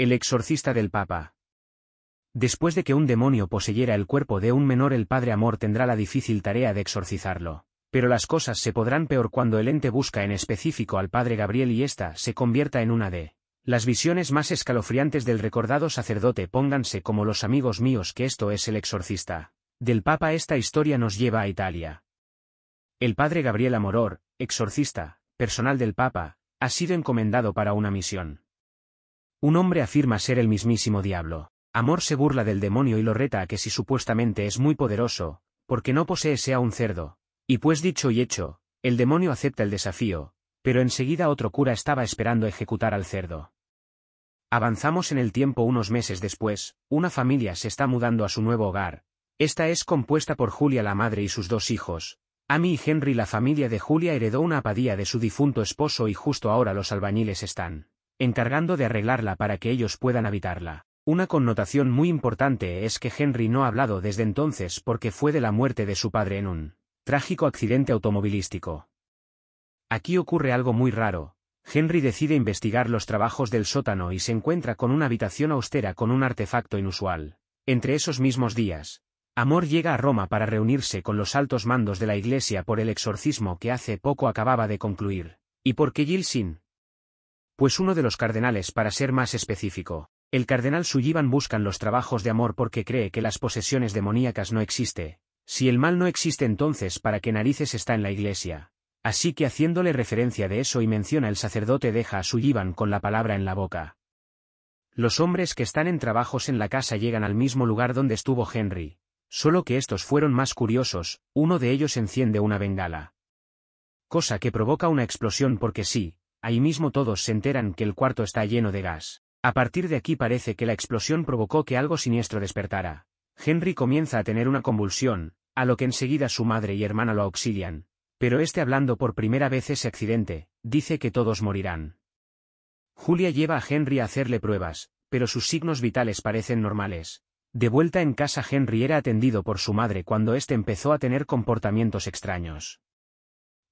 El exorcista del Papa. Después de que un demonio poseyera el cuerpo de un menor el Padre Amor tendrá la difícil tarea de exorcizarlo. Pero las cosas se podrán peor cuando el ente busca en específico al Padre Gabriel y ésta se convierta en una de las visiones más escalofriantes del recordado sacerdote pónganse como los amigos míos que esto es el exorcista. Del Papa esta historia nos lleva a Italia. El Padre Gabriel Amoror, exorcista, personal del Papa, ha sido encomendado para una misión. Un hombre afirma ser el mismísimo diablo. Amor se burla del demonio y lo reta a que si supuestamente es muy poderoso, porque no posee sea un cerdo. Y pues dicho y hecho, el demonio acepta el desafío, pero enseguida otro cura estaba esperando ejecutar al cerdo. Avanzamos en el tiempo unos meses después, una familia se está mudando a su nuevo hogar. Esta es compuesta por Julia la madre y sus dos hijos. Amy y Henry la familia de Julia heredó una apadía de su difunto esposo y justo ahora los albañiles están encargando de arreglarla para que ellos puedan habitarla. Una connotación muy importante es que Henry no ha hablado desde entonces porque fue de la muerte de su padre en un trágico accidente automovilístico. Aquí ocurre algo muy raro. Henry decide investigar los trabajos del sótano y se encuentra con una habitación austera con un artefacto inusual. Entre esos mismos días, Amor llega a Roma para reunirse con los altos mandos de la iglesia por el exorcismo que hace poco acababa de concluir, y porque Gilsin, pues uno de los cardenales para ser más específico. El cardenal Sullivan buscan los trabajos de amor porque cree que las posesiones demoníacas no existe. Si el mal no existe entonces para qué narices está en la iglesia. Así que haciéndole referencia de eso y menciona el sacerdote deja a Sullivan con la palabra en la boca. Los hombres que están en trabajos en la casa llegan al mismo lugar donde estuvo Henry, solo que estos fueron más curiosos, uno de ellos enciende una bengala. Cosa que provoca una explosión porque sí, Ahí mismo todos se enteran que el cuarto está lleno de gas. A partir de aquí parece que la explosión provocó que algo siniestro despertara. Henry comienza a tener una convulsión, a lo que enseguida su madre y hermana lo auxilian, pero este hablando por primera vez ese accidente, dice que todos morirán. Julia lleva a Henry a hacerle pruebas, pero sus signos vitales parecen normales. De vuelta en casa Henry era atendido por su madre cuando éste empezó a tener comportamientos extraños.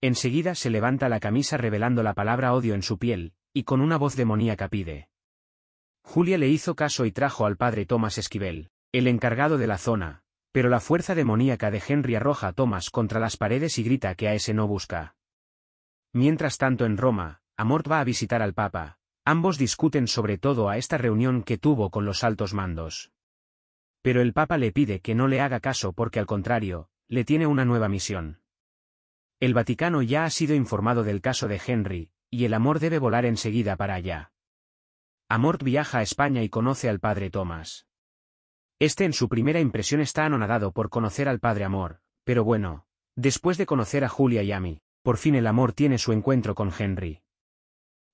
Enseguida se levanta la camisa revelando la palabra odio en su piel, y con una voz demoníaca pide. Julia le hizo caso y trajo al padre Thomas Esquivel, el encargado de la zona, pero la fuerza demoníaca de Henry arroja a Thomas contra las paredes y grita que a ese no busca. Mientras tanto en Roma, Amort va a visitar al Papa, ambos discuten sobre todo a esta reunión que tuvo con los altos mandos. Pero el Papa le pide que no le haga caso porque al contrario, le tiene una nueva misión. El Vaticano ya ha sido informado del caso de Henry, y el amor debe volar enseguida para allá. Amort viaja a España y conoce al padre Thomas. Este en su primera impresión está anonadado por conocer al padre Amor, pero bueno, después de conocer a Julia y a mí, por fin el amor tiene su encuentro con Henry.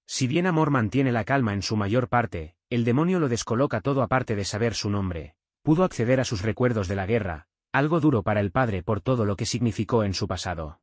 Si bien Amor mantiene la calma en su mayor parte, el demonio lo descoloca todo aparte de saber su nombre, pudo acceder a sus recuerdos de la guerra, algo duro para el padre por todo lo que significó en su pasado.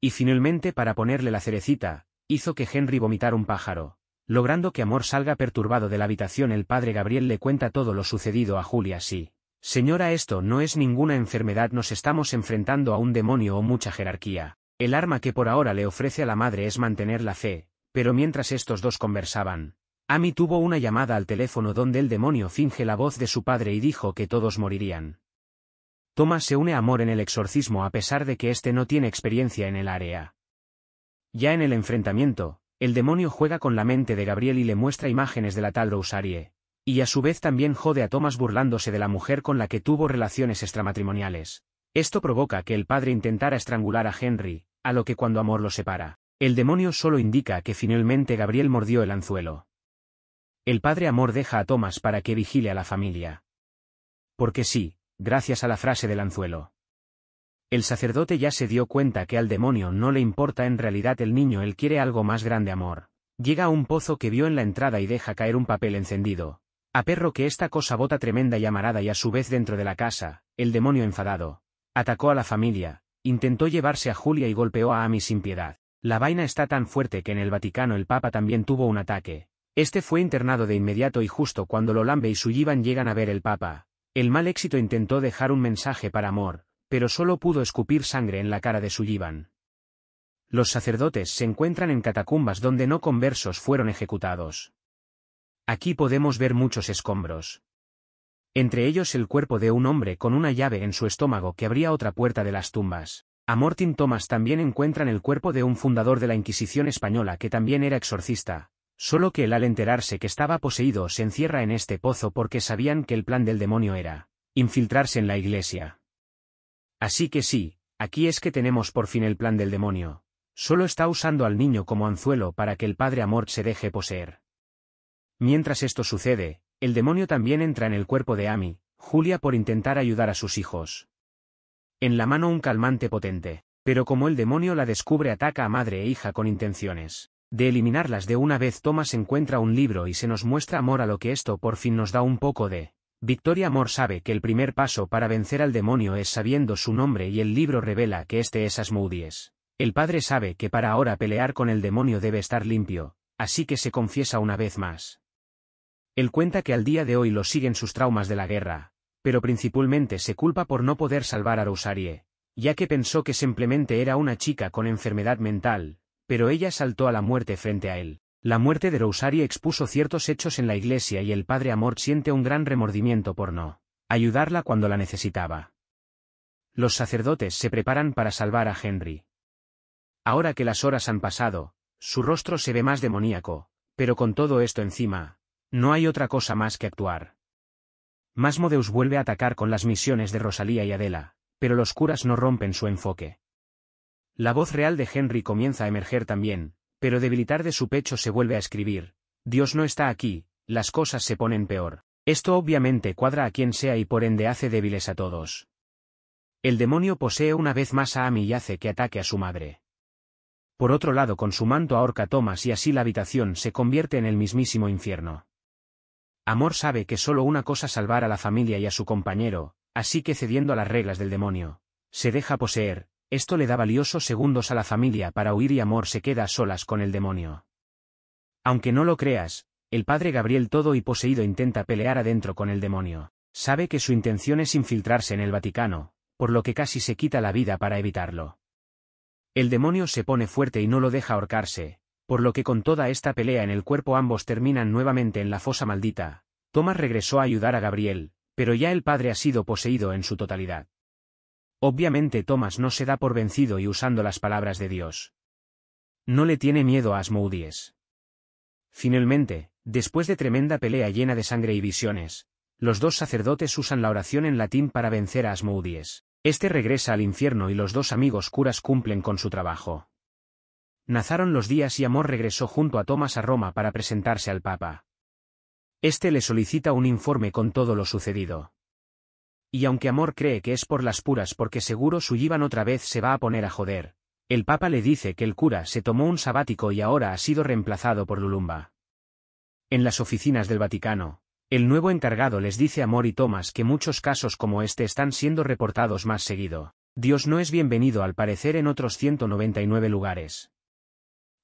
Y finalmente para ponerle la cerecita, hizo que Henry vomitara un pájaro. Logrando que Amor salga perturbado de la habitación el padre Gabriel le cuenta todo lo sucedido a Julia así Señora esto no es ninguna enfermedad nos estamos enfrentando a un demonio o mucha jerarquía. El arma que por ahora le ofrece a la madre es mantener la fe, pero mientras estos dos conversaban, Amy tuvo una llamada al teléfono donde el demonio finge la voz de su padre y dijo que todos morirían. Thomas se une a Amor en el exorcismo a pesar de que éste no tiene experiencia en el área. Ya en el enfrentamiento, el demonio juega con la mente de Gabriel y le muestra imágenes de la tal Rosarie, y a su vez también jode a Thomas burlándose de la mujer con la que tuvo relaciones extramatrimoniales. Esto provoca que el padre intentara estrangular a Henry, a lo que cuando Amor lo separa, el demonio solo indica que finalmente Gabriel mordió el anzuelo. El padre Amor deja a Thomas para que vigile a la familia. Porque sí, gracias a la frase del anzuelo. El sacerdote ya se dio cuenta que al demonio no le importa en realidad el niño, él quiere algo más grande amor. Llega a un pozo que vio en la entrada y deja caer un papel encendido. A perro que esta cosa bota tremenda y amarada y a su vez dentro de la casa, el demonio enfadado. Atacó a la familia, intentó llevarse a Julia y golpeó a Amy sin piedad. La vaina está tan fuerte que en el Vaticano el Papa también tuvo un ataque. Este fue internado de inmediato y justo cuando Lolambe y su Sullivan llegan a ver el Papa, el mal éxito intentó dejar un mensaje para Amor, pero solo pudo escupir sangre en la cara de su Sullivan. Los sacerdotes se encuentran en catacumbas donde no conversos fueron ejecutados. Aquí podemos ver muchos escombros. Entre ellos el cuerpo de un hombre con una llave en su estómago que abría otra puerta de las tumbas. A Mortin Thomas también encuentran el cuerpo de un fundador de la Inquisición española que también era exorcista, Solo que él al enterarse que estaba poseído se encierra en este pozo porque sabían que el plan del demonio era infiltrarse en la iglesia. Así que sí, aquí es que tenemos por fin el plan del demonio. Solo está usando al niño como anzuelo para que el padre Amor se deje poseer. Mientras esto sucede, el demonio también entra en el cuerpo de Amy, Julia por intentar ayudar a sus hijos. En la mano un calmante potente, pero como el demonio la descubre ataca a madre e hija con intenciones de eliminarlas de una vez Thomas encuentra un libro y se nos muestra amor a lo que esto por fin nos da un poco de... Victoria Amor sabe que el primer paso para vencer al demonio es sabiendo su nombre y el libro revela que este es Asmoodies. El padre sabe que para ahora pelear con el demonio debe estar limpio, así que se confiesa una vez más. Él cuenta que al día de hoy lo siguen sus traumas de la guerra, pero principalmente se culpa por no poder salvar a Rosarie, ya que pensó que simplemente era una chica con enfermedad mental, pero ella saltó a la muerte frente a él. La muerte de Rosary expuso ciertos hechos en la iglesia y el padre Amor siente un gran remordimiento por no ayudarla cuando la necesitaba. Los sacerdotes se preparan para salvar a Henry. Ahora que las horas han pasado, su rostro se ve más demoníaco, pero con todo esto encima, no hay otra cosa más que actuar. Masmodeus vuelve a atacar con las misiones de Rosalía y Adela, pero los curas no rompen su enfoque. La voz real de Henry comienza a emerger también, pero debilitar de su pecho se vuelve a escribir. Dios no está aquí, las cosas se ponen peor. Esto obviamente cuadra a quien sea y por ende hace débiles a todos. El demonio posee una vez más a Amy y hace que ataque a su madre. Por otro lado con su manto ahorca a Thomas y así la habitación se convierte en el mismísimo infierno. Amor sabe que solo una cosa salvar a la familia y a su compañero, así que cediendo a las reglas del demonio, se deja poseer, esto le da valiosos segundos a la familia para huir y Amor se queda a solas con el demonio. Aunque no lo creas, el padre Gabriel todo y poseído intenta pelear adentro con el demonio. Sabe que su intención es infiltrarse en el Vaticano, por lo que casi se quita la vida para evitarlo. El demonio se pone fuerte y no lo deja ahorcarse, por lo que con toda esta pelea en el cuerpo ambos terminan nuevamente en la fosa maldita. Thomas regresó a ayudar a Gabriel, pero ya el padre ha sido poseído en su totalidad. Obviamente Thomas no se da por vencido y usando las palabras de Dios. No le tiene miedo a Asmoudies. Finalmente, después de tremenda pelea llena de sangre y visiones, los dos sacerdotes usan la oración en latín para vencer a Asmoudies. Este regresa al infierno y los dos amigos curas cumplen con su trabajo. Nazaron los días y Amor regresó junto a Thomas a Roma para presentarse al Papa. Este le solicita un informe con todo lo sucedido y aunque Amor cree que es por las puras porque seguro su Sullivan otra vez se va a poner a joder, el Papa le dice que el cura se tomó un sabático y ahora ha sido reemplazado por Lulumba. En las oficinas del Vaticano, el nuevo encargado les dice a y Thomas que muchos casos como este están siendo reportados más seguido. Dios no es bienvenido al parecer en otros 199 lugares.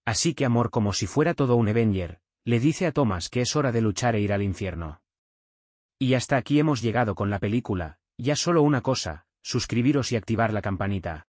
Así que Amor como si fuera todo un Avenger, le dice a Thomas que es hora de luchar e ir al infierno. Y hasta aquí hemos llegado con la película, ya solo una cosa, suscribiros y activar la campanita.